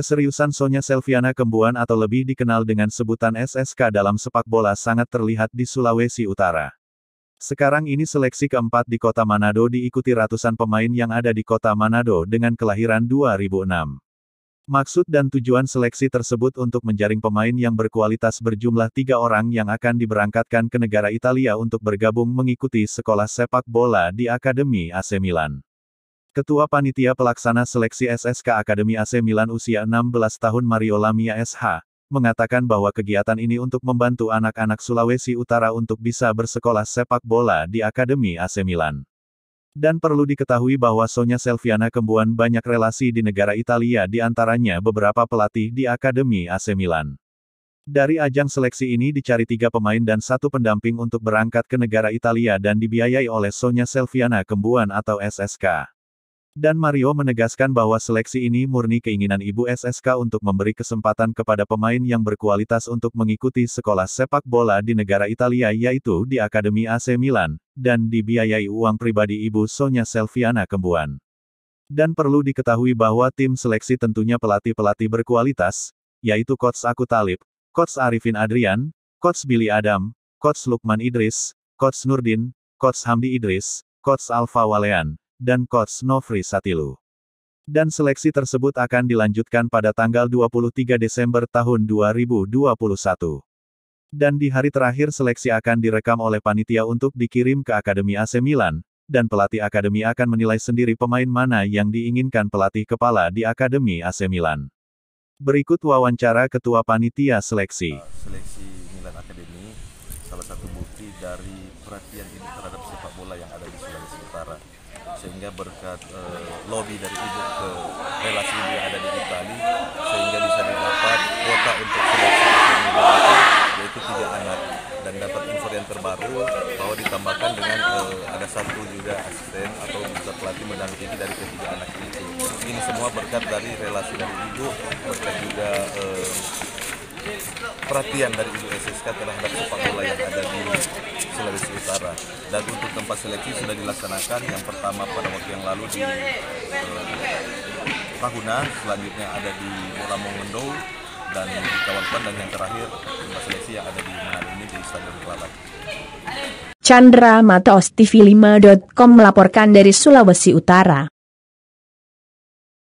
Keseriusan Sonya Selviana Kembuan atau lebih dikenal dengan sebutan SSK dalam sepak bola sangat terlihat di Sulawesi Utara. Sekarang ini seleksi keempat di kota Manado diikuti ratusan pemain yang ada di kota Manado dengan kelahiran 2006. Maksud dan tujuan seleksi tersebut untuk menjaring pemain yang berkualitas berjumlah tiga orang yang akan diberangkatkan ke negara Italia untuk bergabung mengikuti sekolah sepak bola di Akademi AC Milan. Ketua Panitia Pelaksana Seleksi SSK Akademi AC Milan usia 16 tahun Mario Lamia SH, mengatakan bahwa kegiatan ini untuk membantu anak-anak Sulawesi Utara untuk bisa bersekolah sepak bola di Akademi AC Milan. Dan perlu diketahui bahwa Sonya Selviana Kembuan banyak relasi di negara Italia di antaranya beberapa pelatih di Akademi AC Milan. Dari ajang seleksi ini dicari tiga pemain dan satu pendamping untuk berangkat ke negara Italia dan dibiayai oleh Sonya Selviana Kembuan atau SSK. Dan Mario menegaskan bahwa seleksi ini murni keinginan Ibu SSK untuk memberi kesempatan kepada pemain yang berkualitas untuk mengikuti sekolah sepak bola di negara Italia yaitu di Akademi AC Milan, dan dibiayai uang pribadi Ibu Sonia Selviana Kembuan. Dan perlu diketahui bahwa tim seleksi tentunya pelatih-pelatih berkualitas, yaitu Coach Aku Talib, Coach Arifin Adrian, Coach Billy Adam, Coach Lukman Idris, Coach Nurdin, Coach Hamdi Idris, Coach Alfa Walean, dan Coach Nofri Satilu. Dan seleksi tersebut akan dilanjutkan pada tanggal 23 Desember tahun 2021. Dan di hari terakhir seleksi akan direkam oleh panitia untuk dikirim ke Akademi AC Milan, dan pelatih Akademi akan menilai sendiri pemain mana yang diinginkan pelatih kepala di Akademi AC Milan. Berikut wawancara Ketua Panitia Seleksi. Uh, seleksi perhatian ini terhadap sepak bola yang ada di Sulawesi Utara sehingga berkat e, lobby dari ibu ke relasi ibu yang ada di Itali sehingga bisa didapat kuota untuk seleksi yaitu tiga anak dan dapat info yang terbaru bahwa ditambahkan dengan e, ada satu juga asisten atau bisa pelatih mendampingi dari ketiga anak itu ini semua berkat dari relasi dari ibu berkat juga e, perhatian dari ibu SSK terhadap sepak bola yang ada Sulawesi Utara dan untuk tempat seleksi sudah dilaksanakan yang pertama pada waktu yang lalu di eh, selanjutnya ada di Lamongondo dan di Kawasan dan yang terakhir tempat seleksi yang ada di hari ini di Stadion Kelabat. Chandra Mataos TV5.com melaporkan dari Sulawesi Utara.